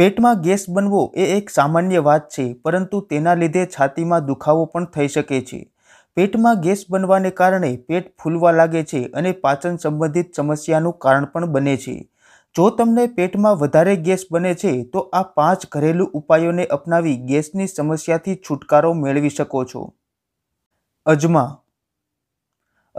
પેટમાં ગેસ બનવો એ એક સામાન્ય વાત છે પરંતુ તેના લીધે છાતીમાં દુખાવો પણ થઈ શકે છે પેટમાં ગેસ બનવાને કારણે પેટ ફૂલવા લાગે છે અને પાચન સંબંધિત સમસ્યાનું કારણ પણ બને છે જો તમને પેટમાં વધારે ગેસ બને છે તો આ પાંચ ઘરેલું ઉપાયોને અપનાવી ગેસની સમસ્યાથી છુટકારો મેળવી શકો છો અજમા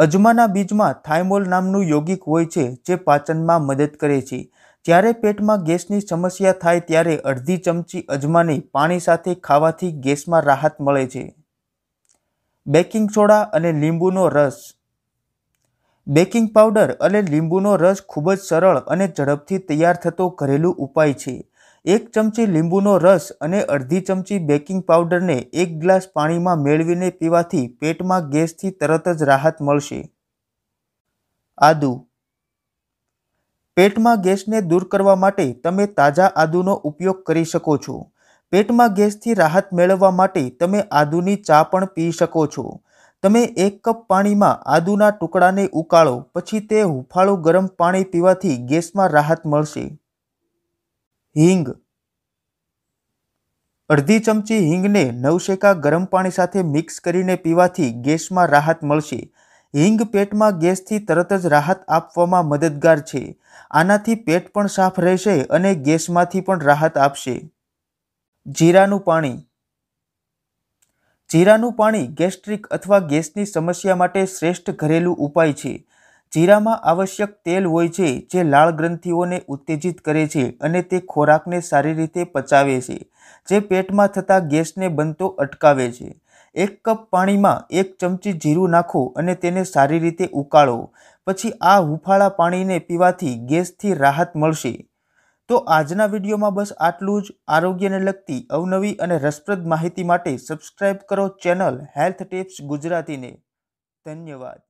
અજમાના બીજમાં થાઇમોલ નામનું યોગિક હોય છે જે પાચનમાં મદદ કરે છે જ્યારે પેટમાં ગેસની સમસ્યા થાય ત્યારે અડધી ચમચી અજમાને પાણી સાથે ખાવાથી ગેસમાં રાહત મળે છે બેકિંગ સોડા અને લીંબુનો રસ બેકિંગ પાવડર અને લીંબુનો રસ ખૂબ જ સરળ અને ઝડપથી તૈયાર થતો ઘરેલું ઉપાય છે એક ચમચી લીંબુનો રસ અને અડધી ચમચી બેકિંગ પાવડરને એક ગ્લાસ પાણીમાં મેળવીને પીવાથી પેટમાં ગેસથી તરત જ રાહત મળશે આદું પેટમાં ગેસને દૂર કરવા માટે તમે તાજા આદુનો ઉપયોગ કરી શકો છો પેટમાં ગેસથી રાહત મેળવવા માટે તમે આદુની ચા પણ પી શકો છો તમે એક કપ પાણીમાં આદુના ટુકડાને ઉકાળો પછી તે હુંફાળું ગરમ પાણી પીવાથી ગેસમાં રાહત મળશે હિંગ અડધી ચમચી હિંગને નવશેકા ગરમ પાણી સાથે મિક્સ કરીને પીવાથી ગેસમાં રાહત મળશે હિંગ પેટમાં ગેસથી તરત જ રાહત આપવામાં મદદગાર છે આનાથી પેટ પણ સાફ રહેશે અને ગેસમાંથી પણ રાહત આપશે જીરાનું પાણી જીરાનું પાણી ગેસ્ટ્રિક અથવા ગેસની સમસ્યા માટે શ્રેષ્ઠ ઘરેલું ઉપાય છે જીરામાં આવશ્યક તેલ હોય છે જે લાળ ગ્રંથિઓને ઉત્તેજિત કરે છે અને તે ખોરાકને સારી રીતે પચાવે છે જે પેટમાં થતા ગેસને બનતો અટકાવે છે એક કપ પાણીમાં એક ચમચી જીરું નાખો અને તેને સારી રીતે ઉકાળો પછી આ હુફાળા પાણીને પીવાથી ગેસથી રાહત મળશે તો આજના વિડીયોમાં બસ આટલું જ આરોગ્યને લગતી અવનવી અને રસપ્રદ માહિતી માટે સબસ્ક્રાઈબ કરો ચેનલ હેલ્થ ટિપ્સ ગુજરાતીને ધન્યવાદ